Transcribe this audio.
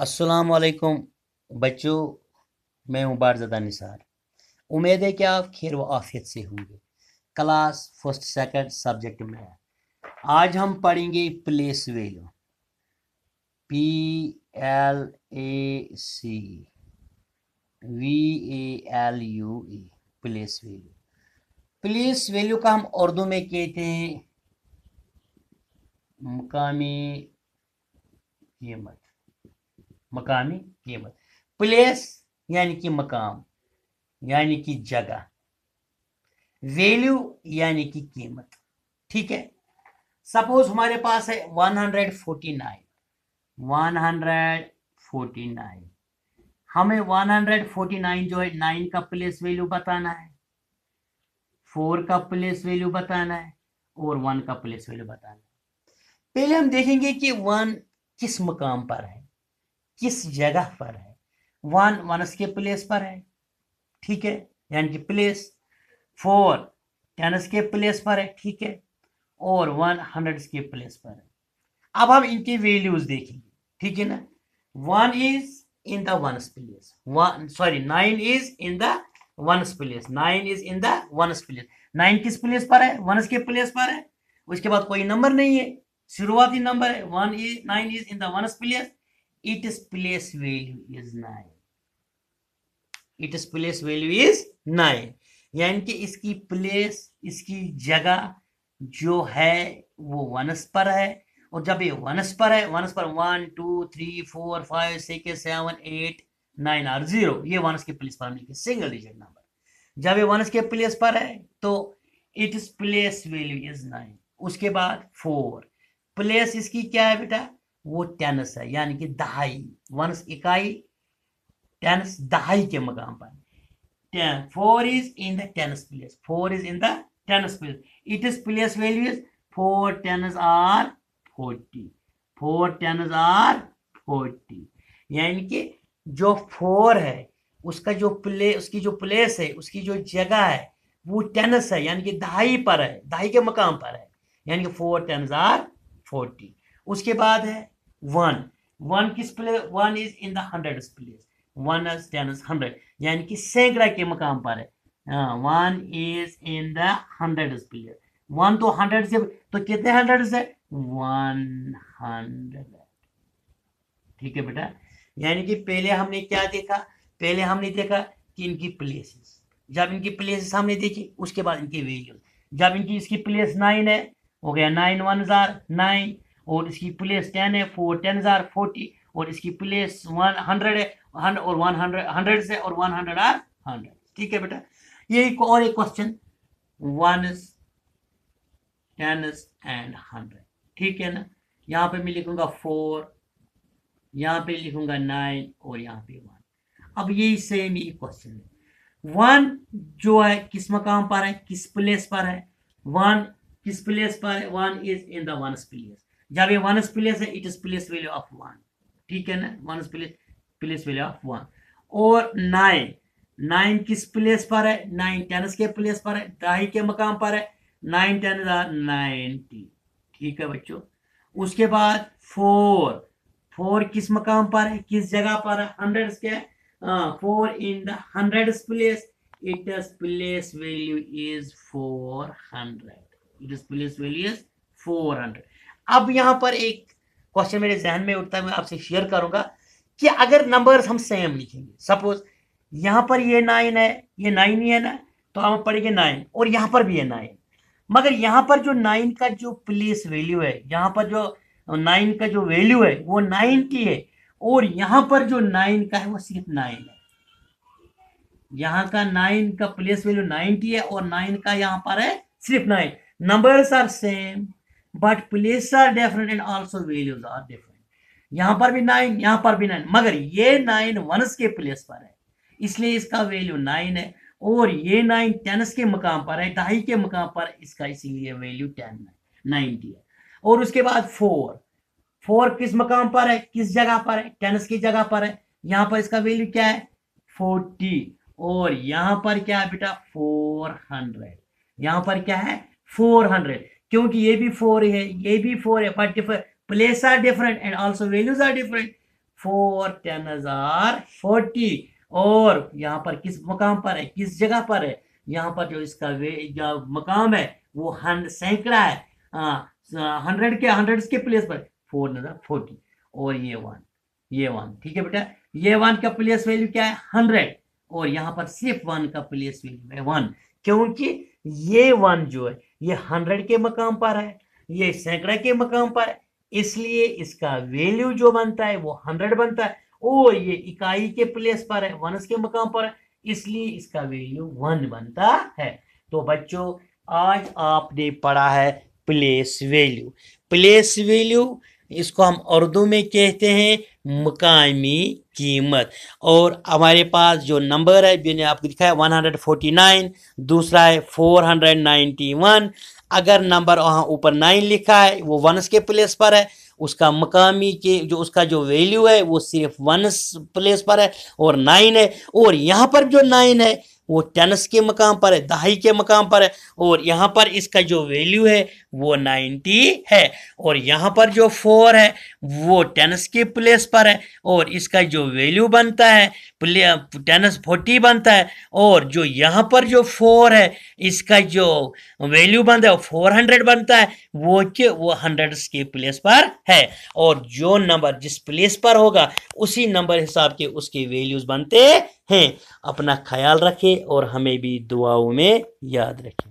वालेकुम बच्चों मैं हूँ बारजदा निसार उम्मीद है कि आप खैर व आफियत से होंगे क्लास फर्स्ट सेकंड सब्जेक्ट में आज हम पढ़ेंगे place value P L A C V A L U E place value place value का हम उर्दू में कहते हैं मकामी कीमत मकामी कीमत प्लेस यानी कि मकाम यानी कि जगह वैल्यू यानी कि कीमत ठीक है सपोज हमारे पास है 149 149 हमें 149 जो है नाइन का प्लेस वैल्यू बताना है फोर का प्लेस वैल्यू बताना है और वन का प्लेस वैल्यू बताना है पहले हम देखेंगे कि वन किस मकाम पर है किस जगह पर है वन वनस के प्लेस पर है ठीक है यानी कि प्लेस फोर टेनस के प्लेस पर है ठीक है और वन हंड्रेड के प्लेस पर है अब हम इनकी वैल्यूज देखेंगे ठीक है ना one is in the ones place one sorry nine is in the ones place nine is in the ones place nine किस प्लेस पर है वनस के प्लेस पर है उसके बाद कोई नंबर नहीं है शुरुआती नंबर है one is nine is in the ones place its place value is 9 its place value is 9 यानी कि इसकी प्लेस इसकी जगह जो है वो वनस पर है और जब ये वनस पर है वनस पर one two three four five six seven eight nine or zero ये वनस के प्लेस पर हम लिखे सिंगल डिजिट नंबर जब ये वनस के प्लेस पर है तो it's place value is nine उसके बाद फोर प्लेस इसकी क्या है बेटा वो टेनस है यानी कि दहाई वनस इकाई टेनस दहाई के मकाम पर ten four is in the place four is in the place it is place value is four tens or forty four tens or forty यानी कि जो फोर है उसका जो प्ले उसकी जो प्लेस है उसकी जो जगह है वो टेनस है यानी कि दहाई पर है दहाई के मकाम पर है यानी कि फोर टेनिस आर फोर्टी उसके बाद है वन वन किस play one is in the hundred place one is ten is hundred यानी कि सैकड़ा के मकाम पर है one is in the hundred place one तो हंड्रेड से तो कितने हंड्रेड है वन हंड्रेड ठीक है बेटा यानी कि पहले हमने क्या देखा पहले हमने देखा कि इनकी प्लेसेस जब इनकी प्लेसेस हमने देखी उसके बाद इनकी वैल्यू जब इनकी इसकी प्लेस नाइन है हो गया नाइन वन हजार नाइन और इसकी प्लेस टेन है फोर टेन हज़ार फोर्टी और इसकी प्लेस वन हंड्रेड है हंड और वन हंड्रेड हंड्रेड से और वन हंड्रेड आर हंड्रेड ठीक है बेटा यही और एक question one ten and hundred ठीक है ना यहाँ पे मैं लिखूंगा फोर यहाँ पे लिखूंगा नाइन और यहाँ पे वन अब यही सेम ही क्वेश्चन है वन जो है किस मकाम पर है किस प्लेस पर है वन किस प्लेस पर है one is in the one place जब ये वन प्लेस है it is place value of one ठीक है ना one place place value of one और नाइन नाइन किस प्लेस पर है नाइन टेनिस के प्लेस पर है ढाई के मकाम पर है नाइन टेन नाइनटी ठीक है बच्चों उसके बाद फोर फोर किस मकाम पर है किस जगह पर है हंड्रेड के four in the hundred place it is place value is four hundred it is place value is four hundred अब यहाँ पर एक क्वेश्चन मेरे जहन में उठता है मैं आपसे शेयर करूँगा कि अगर नंबर हम सेम लिखेंगे सपोज यहाँ पर ये नाइन है ये नाइन ही है ना तो हम पढ़ेंगे नाइन और यहाँ पर भी है नाइन मगर यहाँ पर जो नाइन का जो प्लेस वैल्यू है यहाँ पर जो नाइन का जो वैल्यू है वो नाइन की है और यहाँ पर जो नाइन का है वो सिर्फ नाइन है यहाँ का नाइन का प्लेस वैल्यू नाइन की है और नाइन का यहाँ पर है सिर्फ nine numbers are same but place are different and also values are different यहां पर भी नाइन यहां पर भी नाइन मगर ये नाइन वंस के प्लेस पर है इसलिए इसका वैल्यू नाइन है और ये नाइन टेनस के मकाम पर है ढाई के मकाम पर इसका इसीलिए वैल्यू टेन है नाइनटी है और उसके बाद फोर फोर किस मकाम पर है किस जगह पर है टेनस की जगह पर है यहां पर इसका वैल्यू क्या है फोर्टी और यहां पर क्या है बेटा फोर हंड्रेड यहां पर क्या है फोर हंड्रेड क्योंकि ये भी फोर है ये भी फोर है but differ place are different and also values are different four ten हजार फोर्टी और यहाँ पर किस मकाम पर है किस जगह पर है यहाँ पर जो इसका जो मकाम है वो सैकड़ा है हंड्रेड हाँ, के हंड्रेड के प्लेस पर फोर नजर फोर्टी और ये वन ये वन ठीक है बेटा ये वन का प्लेस वैल्यू क्या है हंड्रेड और यहाँ पर सिर्फ वन का प्लेस वैल्यू है वन क्योंकि ये वन जो है ये हंड्रेड के मकाम पर है ये सैकड़े के मकाम पर है इसलिए इसका वैल्यू जो बनता है वो हंड्रेड बनता है और ये इकाई के प्लेस पर है वनस के मकाम पर है इसलिए इसका वैल्यू वन बनता है तो बच्चों आज आपने पढ़ा है प्लेस वैल्यू प्लेस वैल्यू इसको हम उर्दू में कहते हैं मकामी कीमत और हमारे पास जो नंबर है मैंने आपको दिखाया 149 दूसरा है 491 अगर नंबर वहाँ ऊपर नाइन लिखा है वो वनस के प्लेस पर है उसका मकामी के जो उसका जो वैल्यू है वो सिर्फ वनस प्लेस पर है और नाइन है और यहाँ पर जो नाइन है वो टेनस के मकाम पर है दहाई के मकाम पर है और यहाँ पर इसका जो वैल्यू है वो नाइन्टी है और यहाँ पर जो फोर है वो टेनस के प्लेस पर है और इसका जो वैल्यू बनता है प्ले टेनस फोर्टी बनता है और जो यहाँ पर जो फोर है इसका जो वैल्यू बनता है फोर हंड्रेड बनता है वो के वो हंड्रेड के प्लेस पर है और जो नंबर जिस प्लेस पर होगा उसी नंबर हिसाब के उसके वैल्यूज बनते हैं अपना ख्याल रखें और हमें भी दुआओं में याद रखें